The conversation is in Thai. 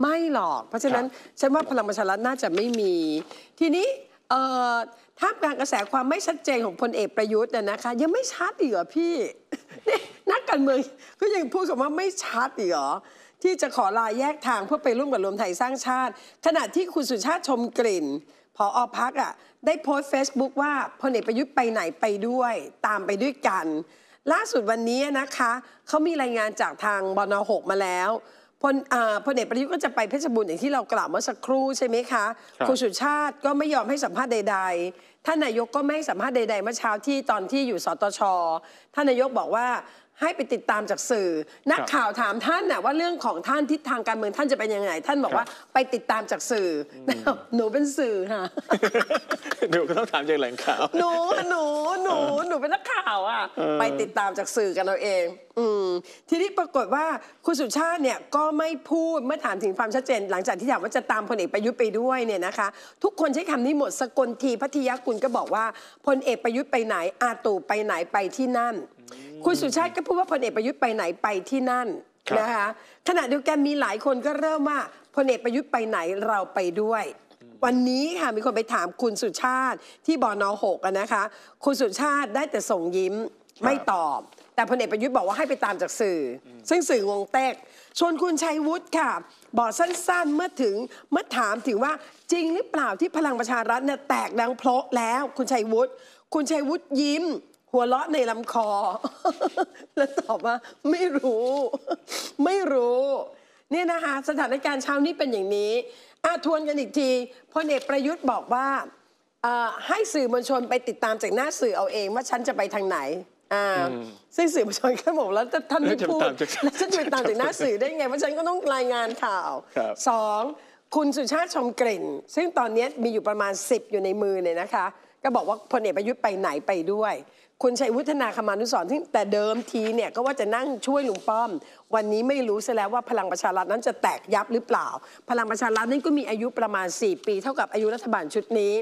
ไม่หรอกเพราะฉะนั้นฉันว่าพลังประชารัฐน่าจะไม่มี ทีนี้ท่ามกลางกระแสความไม่ชัดเจนของพลเอกประยุทธ์เนี่ยนะคะ ยังไม่ชัดอีกเหรอพี่นี่ นักการเมืองก็ยังพูดคำว่าไม่ชัดอีกเหรอที่จะขอลาแยกทางเพื่อไปร่วมกับรวมไทยสร้างชาติ ขณะที่คุณสุชาติชมกลิ่น พออพักอ่ะได้โพสต์เฟซบุ๊กว่าพลเอกประยุทธ์ไปไหนไปด้วย ตามไปด้วยกัน ล่าสุดวันนี้นะคะเขามีรายงานจากทางบนหกมาแล้วพลพลเอกประยุทธ์ก็จะไปเพชรบุรีอย่างที่เรากล่าวเมื่อสักครู่ใช่ไหมคะคุณสุชาติก็ไม่ยอมให้สัมภาษณ์ใด ๆ ท่านนายกก็ไม่ให้สัมภาษณ์ใด ๆ เมื่อเช้าที่ตอนที่อยู่สตช ท่านนายกบอกว่าให้ไปติดตามจากสื่อ นักข่าวถามท่านนะว่าเรื่องของท่านทิศทางการเมืองท่านจะเป็นยังไง ท่านบอกว่าไปติดตามจากสื่อ หนูเป็นสื่อค่ะ หนูก็ต้องถามจากแหล่งข่าว หนู หนูหนูหนูเป็นนักข่าวอ่ะไปติดตามจากสื่อกันเราเองอืมทีนี้ปรากฏว่าคุณสุชาติเนี่ยก็ไม่พูดเมื่อถามถึงความชัดเจน หลังจากที่ถามว่าจะตามพลเอกประยุทธ์ไปด้วยเนี่ยนะคะ ทุกคนใช้คำนี้หมดสกลทีพัทยากุลก็บอกว่าพลเอกประยุทธ์ไปไหน อาตู่ไปไหนไปที่นั่น คุณสุชาติก็พูดว่าพลเอกประยุทธ์ไปไหนไปที่นั่นนะคะขณะเดียวกันมีหลายคนก็เริ่มว่าพลเอกประยุทธ์ไปไหนเราไปด้วยวันนี้ค่ะ มีคนไปถามคุณสุชาติที่บอนอหกนะคะ คุณสุชาติได้แต่ส่งยิ้มไม่ตอบ แต่พลเอกประยุทธ์บอกว่าให้ไปตามจากสื่อ ซึ่งสื่องงเต็กชวนคุณชัยวุฒิค่ะ บอกสั้น ๆเมื่อถึงเมื่อถามถึงว่าจริงหรือเปล่าที่พลังประชารัฐเนี่ย แตกดังเพลาะแล้ว คุณชัยวุฒิคุณชัยวุฒิยิ้ม หัวเราะในลำคอ แล้วตอบว่า ไม่รู้ ไม่รู้เนี่ยนะคะสถานการณ์เช้านี้เป็นอย่างนี้อาทวนกันอีกทีพลเอกประยุทธ์บอกว่าให้สื่อมวลชนไปติดตามจากหน้าสื่อเอาเองว่าฉันจะไปทางไหนซึ่งสื่อมวลชนก็บอกแล้วท่านไม่พูดแล้วฉันจะไปตามจากหน้าสื่อได้ไงเพราะฉันก็ต้องรายงานข่าวสองคุณสุชาติชมกลิ่น ซึ่งตอนนี้มีอยู่ประมาณ10อยู่ในมือเนี่ยนะคะก็บอกว่าพลเอกประยุทธ์ไปไหนไปด้วย คุณชัยวุฒนาคมานุสรที่แต่เดิมทีเนี่ย ก็ว่าจะนั่งช่วยลุงป้อม วันนี้ไม่รู้ซะแล้วว่าพลังประชารัฐนั้นจะแตกยับหรือเปล่า พลังประชารัฐนั้นก็มีอายุประมาณ 4 ปีเท่ากับอายุรัฐบาลชุดนี้